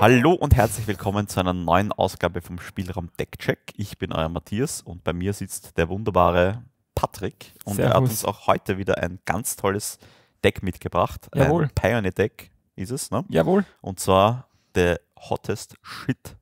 Hallo und herzlich willkommen zu einer neuen Ausgabe vom Spielraum Deckcheck. Ich bin euer Matthias und bei mir sitzt der wunderbare Patrick und Servus. er hat uns auch heute wieder ein ganz tolles Deck mitgebracht. Jawohl. Ein Pioneer Deck ist es, ne? Jawohl. Und zwar der hottest shit,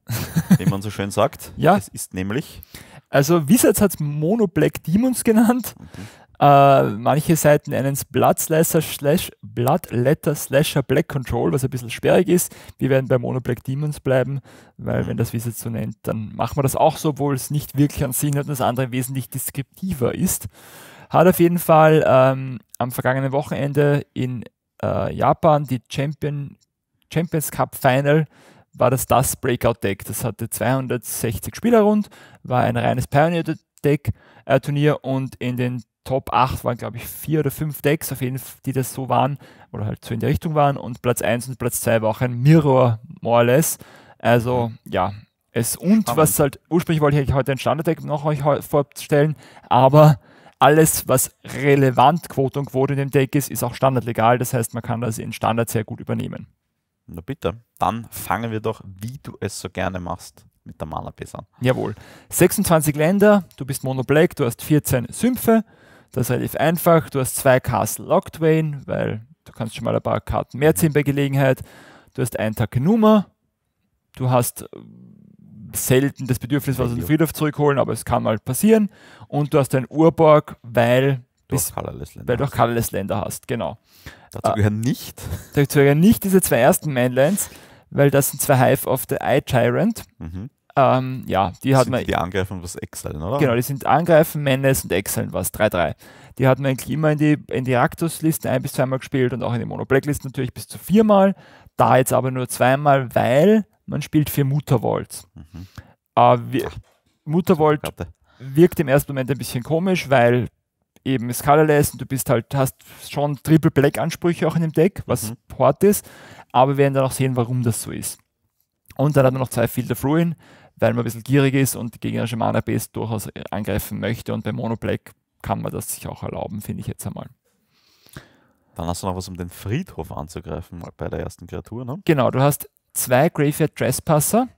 wie man so schön sagt. ja. Es ist nämlich also Wizards hat es Mono Black Demons genannt. Okay. Äh, manche Seiten nennen es Bloodslicer slash Bloodletter slasher Black Control, was ein bisschen sperrig ist. Wir werden bei Mono Black Demons bleiben, weil wenn mhm. das Wizards so nennt, dann machen wir das auch so, obwohl es nicht wirklich an Sinn hat und das andere wesentlich deskriptiver ist. Hat auf jeden Fall ähm, am vergangenen Wochenende in äh, Japan die Champion, Champions Cup Final war das das Breakout-Deck. Das hatte 260 Spieler rund, war ein reines Pioneer-Deck-Turnier äh, und in den Top 8 waren, glaube ich, vier oder fünf Decks, auf jeden Fall, die das so waren oder halt so in der Richtung waren. Und Platz 1 und Platz 2 war auch ein Mirror, more or less. Also, mhm. ja, es und Spannend. was halt, ursprünglich wollte ich heute ein Standard-Deck noch euch vorstellen, aber alles, was relevant Quote und Quote in dem Deck ist, ist auch standardlegal. Das heißt, man kann das in Standard sehr gut übernehmen. Na bitte, dann fangen wir doch, wie du es so gerne machst, mit der Malapiss an. Jawohl. 26 Länder, du bist Mono Black, du hast 14 Sümpfe, das ist relativ einfach. Du hast zwei Castle Lockdwain, weil du kannst schon mal ein paar Karten mehr ziehen bei Gelegenheit. Du hast einen Takenuma, du hast äh, selten das Bedürfnis, was aus dem Friedhof zurückholen, aber es kann mal passieren. Und du hast einen Urborg, weil bis, Colorless Länder weil du auch Colorless Länder hast, genau. Dazu ah. gehören nicht. Dazu gehören nicht diese zwei ersten Mainlands, weil das sind zwei Hive of the Eye Tyrant. Mhm. Ähm, ja, die das hat man. Die, die angreifen was Exceln, oder? Genau, die sind angreifen, Mainlands und Exceln was, 3-3. Die hat man eigentlich Klima in die, in die Raktus-Liste ein bis zweimal gespielt und auch in die mono black natürlich bis zu viermal. Da jetzt aber nur zweimal, weil man spielt vier Mutterwolds. Mhm. Äh, wir, wirkt im ersten Moment ein bisschen komisch, weil eben Skala lässt du bist halt, hast schon Triple Black Ansprüche auch in dem Deck, was mhm. hart ist, aber wir werden dann auch sehen, warum das so ist. Und dann hat man noch zwei Filter of weil man ein bisschen gierig ist und die gegnerische Mana Base durchaus äh, angreifen möchte und bei Mono Black kann man das sich auch erlauben, finde ich jetzt einmal. Dann hast du noch was, um den Friedhof anzugreifen bei der ersten Kreatur, ne? Genau, du hast zwei Graveyard Trespasser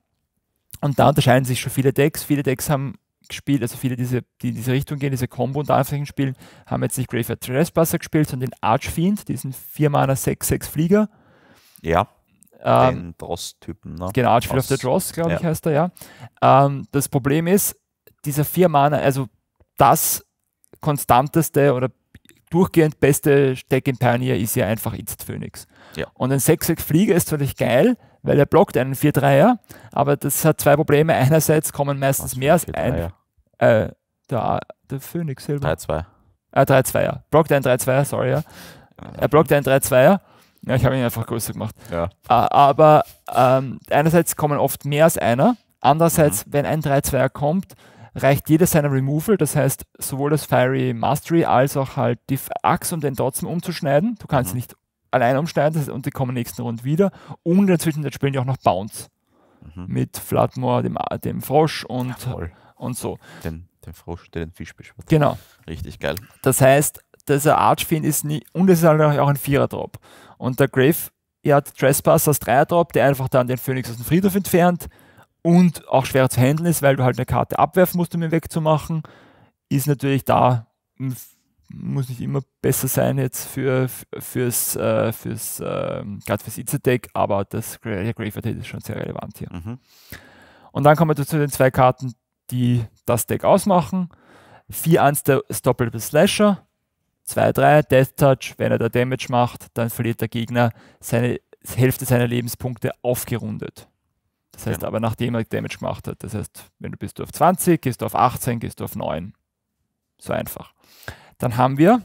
und da unterscheiden sich schon viele Decks. Viele Decks haben gespielt, also viele, diese, die in diese Richtung gehen, diese Combo und Anführungszeichen spielen, haben jetzt nicht Graveyard Trespasser gespielt, sondern den Archfiend, diesen 4 Mana 6, 6 Flieger. Ja. Ähm, den Dross-Typen, ne? Genau, Archfield Aus, of the Dross, glaube ich, ja. heißt er, ja. Ähm, das Problem ist, dieser 4 Mana, also das konstanteste oder durchgehend beste Stack in Pioneer ist ja einfach Itzt Phoenix. Ja. Und ein 6-6-Flieger ist völlig geil, weil er blockt einen 4-3er, aber das hat zwei Probleme. Einerseits kommen meistens mehr als ein äh, der, der Phoenix Silber. 3-2. Ah, 3-2er. Blockt ein 3-2er, sorry, ja. Er blockt ein 3-2er. Ja, ich habe ihn einfach größer gemacht. Ja. Ah, aber ähm, einerseits kommen oft mehr als einer. Andererseits, mhm. wenn ein 3-2er kommt, reicht jeder seiner Removal, das heißt sowohl das Fiery Mastery als auch halt die Axt, um den Dotzen umzuschneiden. Du kannst mhm. nicht allein umschneiden und die kommen nächsten Rund wieder. Und dazwischen spielen die auch noch Bounce. Mhm. Mit Flatmore, dem, dem Frosch und Jawohl und so. Den, den Frosch, der den Fisch beschwört. Genau. Richtig geil. Das heißt, dieser Archfiend ist nie, und es ist halt auch ein Vierer-Drop. Und der Grave, er hat Trespass als Dreier-Drop, der einfach dann den Phönix aus dem Friedhof entfernt und auch schwer zu handeln ist, weil du halt eine Karte abwerfen musst, um ihn wegzumachen. Ist natürlich da, muss nicht immer besser sein jetzt für, fürs, äh, fürs, äh, gerade fürs Itze-Deck, aber das Grave ist schon sehr relevant hier. Mhm. Und dann kommen wir zu den zwei Karten, die das Deck ausmachen. 4 Unstoppable Slasher, 2-3, Death Touch, wenn er da Damage macht, dann verliert der Gegner seine Hälfte seiner Lebenspunkte aufgerundet. Das heißt genau. aber, nachdem er Damage gemacht hat. Das heißt, wenn du bist auf 20, gehst du auf 18, gehst du auf 9. So einfach. Dann haben wir,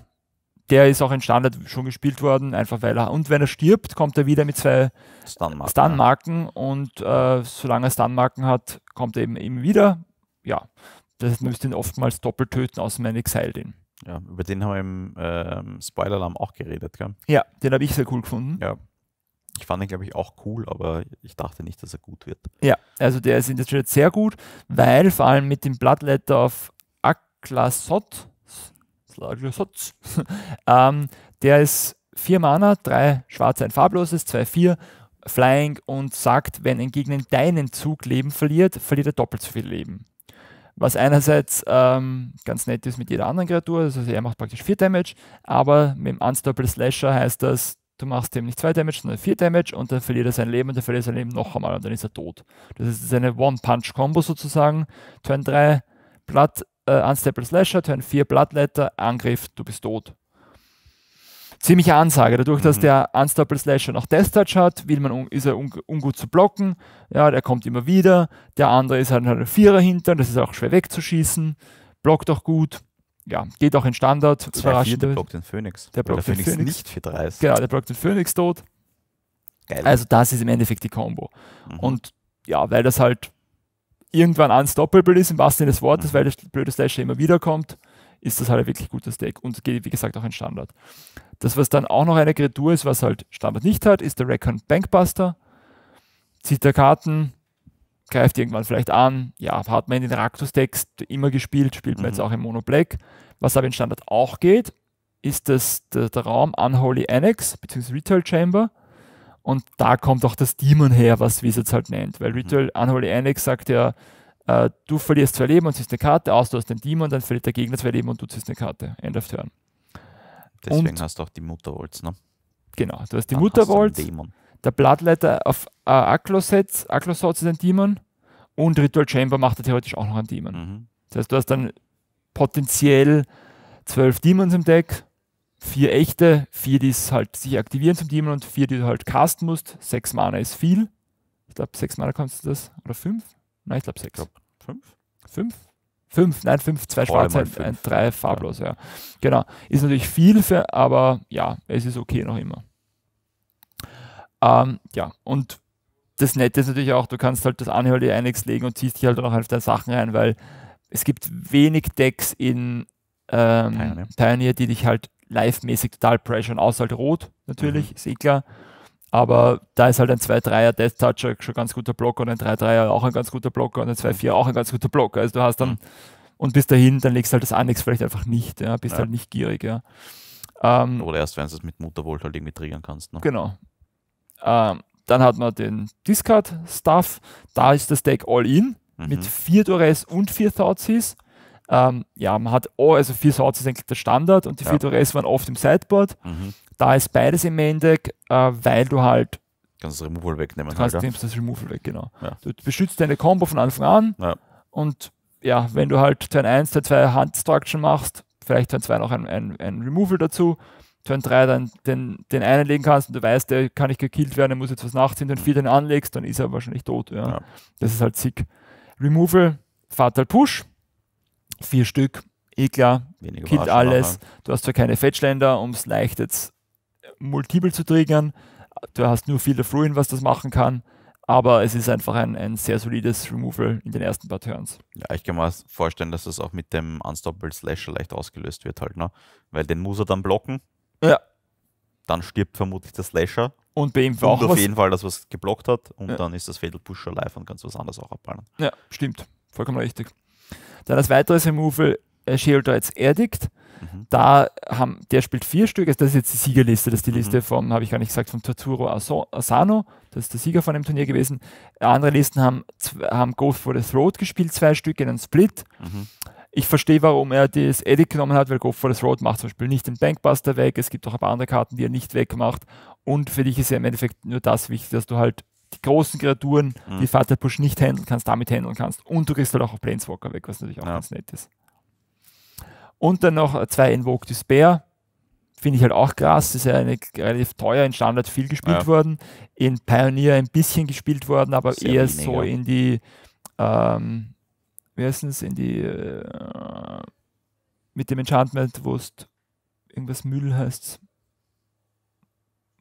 der ist auch in Standard schon gespielt worden, einfach weil er, und wenn er stirbt, kommt er wieder mit zwei Stunmarken. Stunmarken ja. und äh, solange er Stunmarken hat, kommt er eben, eben wieder ja, das müsste ihn oftmals doppelt töten, außer man exilt ihn. Ja, über den haben wir im ähm, Spoiler-Alarm auch geredet, gell? Ja, den habe ich sehr cool gefunden. Ja. Ich fand ihn, glaube ich, auch cool, aber ich dachte nicht, dass er gut wird. Ja, also der ist in der Stelle sehr gut, weil vor allem mit dem Bloodletter auf Aklasot, ähm, der ist vier Mana, drei schwarze, ein farbloses, zwei, vier, Flying und sagt, wenn ein Gegner deinen Zug Leben verliert, verliert er doppelt so viel Leben was einerseits ähm, ganz nett ist mit jeder anderen Kreatur, also er macht praktisch 4 Damage, aber mit dem Unstoppable Slasher heißt das, du machst dem nicht 2 Damage, sondern 4 Damage und dann verliert er sein Leben und dann verliert er sein Leben noch einmal und dann ist er tot. Das ist eine One-Punch-Combo sozusagen. Turn 3 Blood, äh, Unstable Slasher, Turn 4 Bloodletter, Angriff, du bist tot ziemliche Ansage. Dadurch, dass mhm. der Unstoppable Slasher noch Death-Touch hat, will man, ist er un ungut zu blocken. Ja, der kommt immer wieder. Der andere ist halt ein Vierer hinter, das ist auch schwer wegzuschießen. Blockt auch gut. Ja, geht auch in Standard. Zwei Vier, der blockt den Phoenix. Der blockt der den Phoenix, nicht für 30. Genau, der blockt den Phoenix tot. Geil. Also das ist im Endeffekt die Combo. Mhm. Und ja, weil das halt irgendwann unstoppable ist, im wahrsten Sinne des Wortes, mhm. weil das blöde Slasher immer wieder kommt, ist das halt ein wirklich gutes Deck und geht, wie gesagt, auch ein Standard. Das, was dann auch noch eine Kreatur ist, was halt Standard nicht hat, ist der Recon Bankbuster. Zieht der Karten, greift irgendwann vielleicht an. Ja, hat man in den Raktus-Decks immer gespielt, spielt man mhm. jetzt auch im Mono Black. Was aber in Standard auch geht, ist das, der, der Raum Unholy Annex bzw. Retail Chamber. Und da kommt auch das Demon her, was wir es jetzt halt nennt. Weil mhm. Ritual Unholy Annex sagt ja, äh, du verlierst zwei Leben und ziehst eine Karte aus, du hast den Demon, dann verliert der Gegner zwei Leben und du ziehst eine Karte. End of turn. Deswegen und, hast du auch die Mutterwolz, ne? Genau, du hast die Mutterwolz, der Bloodletter auf äh, Aklosets, Aklosots ist ein Demon und Ritual Chamber macht er theoretisch auch noch einen Demon. Mhm. Das heißt, du hast dann potenziell zwölf Demons im Deck, vier echte, vier, die halt sich aktivieren zum Demon und vier, die du halt casten musst. Sechs Mana ist viel. Ich glaube, sechs Mana kannst du das. Oder fünf? Nein, ich glaube sechs. glaub, fünf? Fünf? Fünf, nein, fünf, zwei schwarze, ein, halt äh, drei farblos, ja. ja. Genau. Ist natürlich viel, für, aber ja, es ist okay noch immer. Ähm, ja, und das Nette ist natürlich auch, du kannst halt das Anhör dir einiges legen und ziehst dich halt auch auf deine Sachen rein, weil es gibt wenig Decks in ähm, Pioneer. Pioneer, die dich halt live-mäßig total pressuren, außer halt rot natürlich, mhm. ist eh klar. Aber da ist halt ein 2-3er Death Toucher schon ein ganz guter Blocker und ein 3-3er auch ein ganz guter Blocker und ein 2-4 er auch ein ganz guter Blocker. Also du hast dann, und bis dahin, dann legst du halt das Annex vielleicht einfach nicht, ja, bist ja. halt nicht gierig, ja. Ähm, Oder erst, wenn du es mit Mutterwohl halt irgendwie triggern kannst. Ne? Genau. Ähm, dann hat man den Discard Stuff, da ist das Deck All-In mhm. mit 4 Dores und 4 Thoughtseize ähm, ja, man hat, oh, also vier Sorts ist eigentlich der Standard und die ja. vier Torres waren oft im Sideboard. Mhm. Da ist beides im Endeffekt, äh, weil du halt kannst das Removal wegnehmen. Du halt, kannst, halt, das Removal weg, genau. Ja. Du beschützt deine Combo von Anfang an ja. und ja, wenn du halt Turn 1, Turn 2 Hand-Destruction machst, vielleicht Turn 2 noch ein, ein, ein Removal dazu, Turn 3 dann den, den einen legen kannst und du weißt, der kann nicht gekillt werden, der muss jetzt was nachziehen, Turn 4 mhm. den anlegst, dann ist er wahrscheinlich tot. Ja. ja. Das ist halt sick. Removal, Fatal Push, Vier Stück, eh klar, Weniger killt alles. Du hast zwar keine Fetchländer, um es leicht jetzt multiple zu triggern. Du hast nur viel Fluin, was das machen kann. Aber es ist einfach ein, ein sehr solides Removal in den ersten paar Turns. Ja, ich kann mir vorstellen, dass das auch mit dem Unstoppable Slasher leicht ausgelöst wird halt, ne? Weil den muss er dann blocken. Ja. Dann stirbt vermutlich der Slasher. Und bei ihm auch auf was. jeden Fall das, was geblockt hat. Und ja. dann ist das Fatal Pusher live und ganz was anderes auch abballern. Ja, stimmt. Vollkommen richtig. Dann als weiteres Removal Ufe äh, Sheoldrights Erdigt. Mhm. Da haben, der spielt vier Stück, also das ist jetzt die Siegerliste, das ist die mhm. Liste von, habe ich gar nicht gesagt, von Tatsuro Asano, das ist der Sieger von dem Turnier gewesen. Äh, andere Listen haben, haben Go for the Throat gespielt, zwei Stück in einem Split. Mhm. Ich verstehe, warum er das Edit genommen hat, weil Go for the Throat macht zum Beispiel nicht den Bankbuster weg, es gibt auch ein paar andere Karten, die er nicht wegmacht und für dich ist ja im Endeffekt nur das wichtig, dass du halt die großen Kreaturen, mhm. die Vater Push nicht handeln kannst, damit handeln kannst. Und du kriegst halt auch auf Planeswalker weg, was natürlich auch ja. ganz nett ist. Und dann noch zwei Invoke Despair. Finde ich halt auch krass. Ist ja eine, relativ teuer in Standard viel gespielt ja. worden. In Pioneer ein bisschen gespielt worden, aber Sehr eher weniger. so in die, ähm, wie heißt es, in die, äh, mit dem Enchantment, wo es irgendwas Müll heißt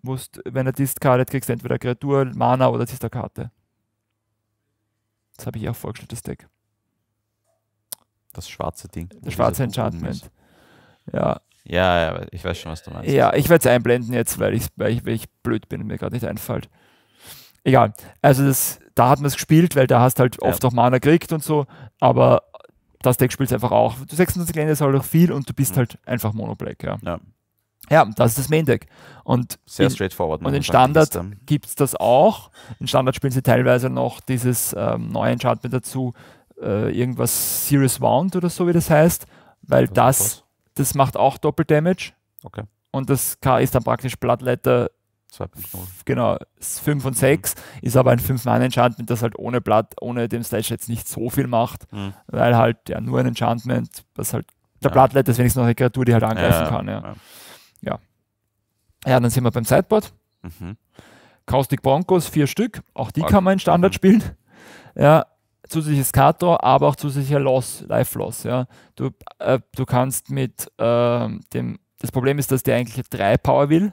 musst, wenn er discardet, kriegst du entweder Kreatur, Mana oder ziehst eine Karte. Das habe ich auch vorgestellt, das Deck. Das schwarze Ding. Das schwarze Enchantment. Ja. Ja, ja, ich weiß schon, was du meinst. Ja, ich werde es einblenden jetzt, weil ich, weil, ich, weil ich blöd bin und mir gerade nicht einfällt. Egal. Also das, da hat man es gespielt, weil da hast halt oft ja. auch Mana gekriegt und so, aber das Deck spielt einfach auch. Du 26 Länder ist halt auch viel und du bist mhm. halt einfach Monoblack, ja. ja. Ja, das ist das Main Deck. Und Sehr in, straightforward. Und in Standard gibt es das auch. In Standard spielen sie teilweise noch dieses ähm, neue Enchantment dazu, äh, irgendwas Serious Wound oder so, wie das heißt, weil das, das, das macht auch Doppeldamage. Okay. Und das K ist dann praktisch Bloodletter 2.0. Genau, 5 und 6 mhm. ist aber ein 5-Mann-Enchantment, das halt ohne Blatt, ohne dem Slash jetzt nicht so viel macht, mhm. weil halt ja nur ein Enchantment, was halt der ja. Bloodlet ist wenigstens noch eine Kreatur, die halt angreifen ja, kann. Ja. ja. Ja, dann sind wir beim Sideboard. Mhm. Caustic Broncos, vier Stück. Auch die okay. kann man in Standard mhm. spielen. Ja, zusätzliches Kato, aber auch zusätzlicher Loss, Life Loss. Ja. Du, äh, du kannst mit äh, dem, das Problem ist, dass der eigentlich drei Power will,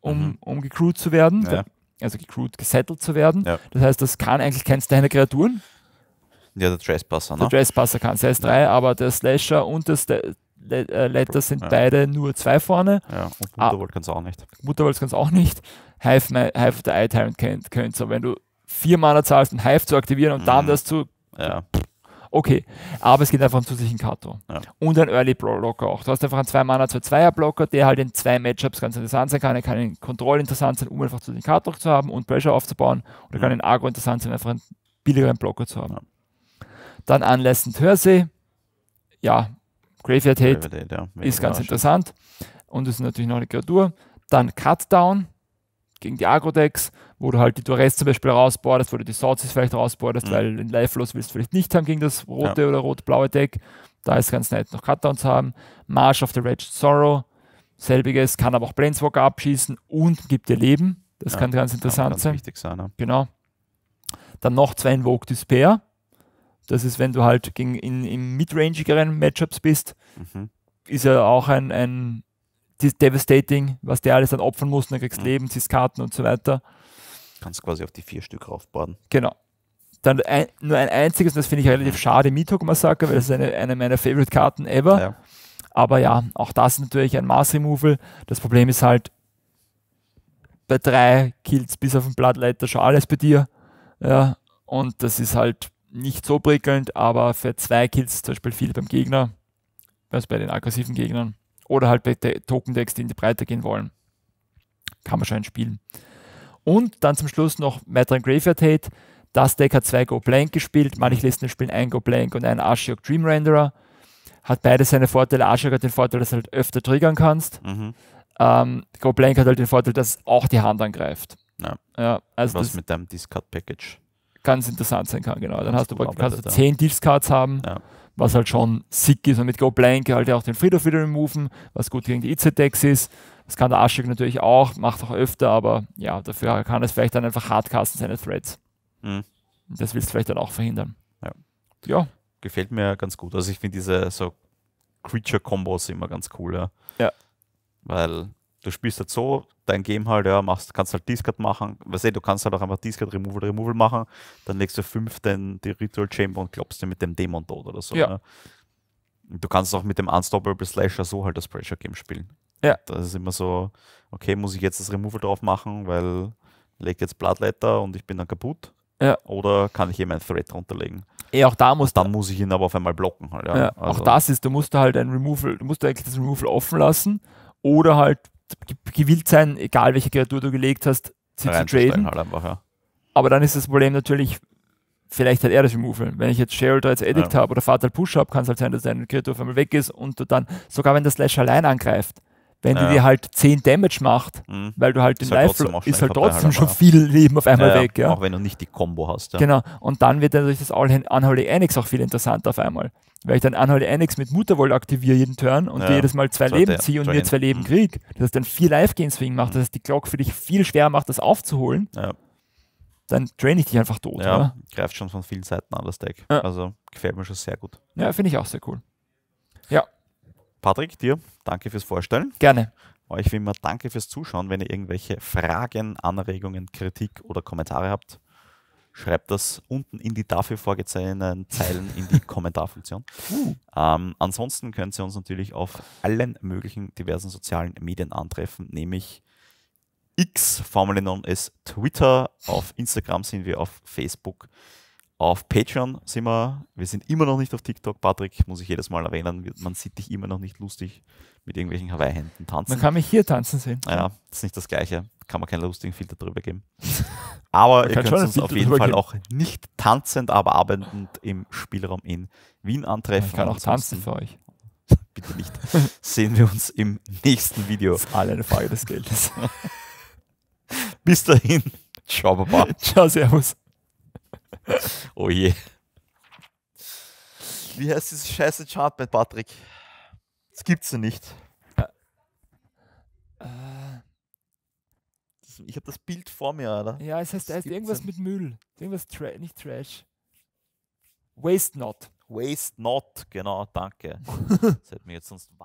um, mhm. um gecrewt zu werden. Ja. Also gecrewt, gesettelt zu werden. Ja. Das heißt, das kann eigentlich keins deiner Kreaturen. Ja, der Trespasser, ne? Der Trespasser kann, das heißt drei, aber der Slasher und das, der, Le äh, Letter sind ja. beide nur zwei vorne. Ja, und Mutterwald ah, kannst du auch nicht. Mutterwald kannst du auch nicht. Hive, Hive der Eye Tyrant könnt Aber wenn du vier Mana zahlst, ein Hive zu aktivieren und mhm. dann das zu. Ja. Okay, aber es geht einfach um zusätzlichen Kato. Ja. Und ein Early Blocker auch. Du hast einfach einen 2 Mana, 2 Zweier Blocker, der halt in zwei Matchups ganz interessant sein kann. Er kann in Kontrolle interessant sein, um einfach zu den Kato zu haben und Pressure aufzubauen. Oder mhm. kann in Agro interessant sein, einfach einen billigeren Blocker zu haben. Ja. Dann anlässend Hörsee. Ja, Graveyard Hate, Graveyard Hate ja, ist ganz interessant und ist natürlich noch eine Kreatur. Dann Cutdown gegen die Agro-Decks, wo du halt die Torres zum Beispiel rausbohrst, wo du die Sorties vielleicht rausbordest, mhm. weil in Lifeless willst du vielleicht nicht haben gegen das rote ja. oder rot-blaue Deck. Da ist ganz nett, noch Cutdowns haben. March of the Wretched Sorrow, selbiges, kann aber auch Planeswalker abschießen und gibt dir Leben. Das ja, kann ganz interessant kann sein. Wichtig sein ja. Genau. Dann noch zwei Invoke Despair. Das ist, wenn du halt gegen, in, in midrangigeren Matchups bist, mhm. ist ja auch ein, ein devastating, was der alles dann opfern muss. Dann kriegst du mhm. Leben, ziehst Karten und so weiter. Kannst quasi auf die vier Stück raufbauen. Genau. Dann ein, nur ein einziges, und das finde ich relativ mhm. schade, Mithok Massaker, weil das ist eine, eine meiner Favorite-Karten ever. Ja. Aber ja, auch das ist natürlich ein Mass Removal. Das Problem ist halt, bei drei Kills bis auf den Bloodletter schon alles bei dir. Ja, und das ist halt nicht so prickelnd, aber für zwei Kills zum Beispiel viel beim Gegner, also bei den aggressiven Gegnern oder halt bei Token-Decks, die in die Breite gehen wollen, kann man schon spielen. Und dann zum Schluss noch Matran Graveyard Hate. Das Deck hat zwei Go Blank gespielt. Manche Listen spielen ein Go Blank und ein Ashiok Dream Renderer. Hat beide seine Vorteile. Ashiok hat den Vorteil, dass du halt öfter triggern kannst. Mhm. Ähm, Go Blank hat halt den Vorteil, dass auch die Hand angreift. Ja. ja also Was mit deinem Discard Package? ganz interessant sein kann, genau. Dann hast du, kannst du zehn Diff-Cards haben, ja. was halt schon sick ist. Und mit Go Blank halt auch den Friedhof wieder removen, was gut gegen die IC-Decks ist. Das kann der Aschik natürlich auch, macht auch öfter, aber ja, dafür kann es vielleicht dann einfach hardcasten, seine Threads. Mhm. Das willst du vielleicht dann auch verhindern. Ja. ja. Gefällt mir ganz gut. Also ich finde diese so Creature-Kombos immer ganz cool, ja. ja. Weil du spielst halt so dein Game halt, ja, machst, kannst halt Discard machen, weißt du, du kannst halt auch einfach Discard Removal Removal machen, dann legst du fünf den, die Ritual Chamber und klopfst dir mit dem Dämon tot oder so. Ja. Ne? Du kannst auch mit dem Unstoppable Slasher so halt das Pressure Game spielen. Ja. Das ist immer so, okay, muss ich jetzt das Removal drauf machen, weil leg jetzt Bloodletter und ich bin dann kaputt. Ja. Oder kann ich eben einen Thread runterlegen? Eh, auch da muss Dann muss ich ihn aber auf einmal blocken halt. Ja. ja also. Auch das ist, du musst halt ein Removal, du musst eigentlich das Removal offen lassen oder halt gewillt sein, egal welche Kreatur du gelegt hast, sie zu traden. Halt einfach, ja. Aber dann ist das Problem natürlich, vielleicht hat er das Removal. Wenn ich jetzt Sherald als Addict ja. habe oder Fatal Push habe, kann es halt sein, dass deine Kreatur auf einmal weg ist und du dann, sogar wenn der Slash allein angreift, wenn ja. die dir halt 10 Damage macht, mhm. weil du halt den halt Life ist halt trotzdem halt schon viel Leben auf einmal ja, weg. Ja. Auch wenn du nicht die Combo hast. Ja. Genau. Und dann wird natürlich das All Unholy Annex auch viel interessanter auf einmal. Weil ich dann Unholy Annex mit Mutterwoll aktiviere jeden Turn und jedes Mal zwei so Leben ziehe und mir zwei Leben mhm. krieg. Das heißt, dann vier Life-Gain-Swing macht, mhm. das heißt, die Glock für dich viel schwerer macht, das aufzuholen. Ja. Dann train ich dich einfach tot. Ja, oder? greift schon von vielen Seiten an das Deck. Also gefällt mir schon sehr gut. Ja, finde ich auch sehr cool. Ja. Patrick, dir danke fürs Vorstellen. Gerne. Euch wie immer danke fürs Zuschauen. Wenn ihr irgendwelche Fragen, Anregungen, Kritik oder Kommentare habt, schreibt das unten in die dafür vorgezeichneten Zeilen in die Kommentarfunktion. Uh. Ähm, ansonsten könnt ihr uns natürlich auf allen möglichen diversen sozialen Medien antreffen, nämlich X, formerly known as Twitter, auf Instagram sind wir, auf Facebook. Auf Patreon sind wir, wir sind immer noch nicht auf TikTok, Patrick, muss ich jedes Mal erwähnen. Man sieht dich immer noch nicht lustig mit irgendwelchen Hawaii-Händen tanzen. Man kann mich hier tanzen sehen. Ja, das ist nicht das Gleiche. Kann man keinen lustigen Filter drüber geben. Aber ihr könnt uns auf jeden Fall geben. auch nicht tanzend, aber arbeitend im Spielraum in Wien antreffen. Man kann auch tanzen für euch. Bitte nicht. Sehen wir uns im nächsten Video. Das ist alle eine Frage des Geldes. Bis dahin. Ciao, Baba. Ciao, Servus. oh je. Wie heißt dieses scheiße Enchantment, Patrick? Das gibt's ja nicht. Äh. Ich habe das Bild vor mir, oder? Ja, es heißt, heißt irgendwas mit Müll. Irgendwas tra nicht Trash. Waste not. Waste not, genau, danke. das hätte mir jetzt sonst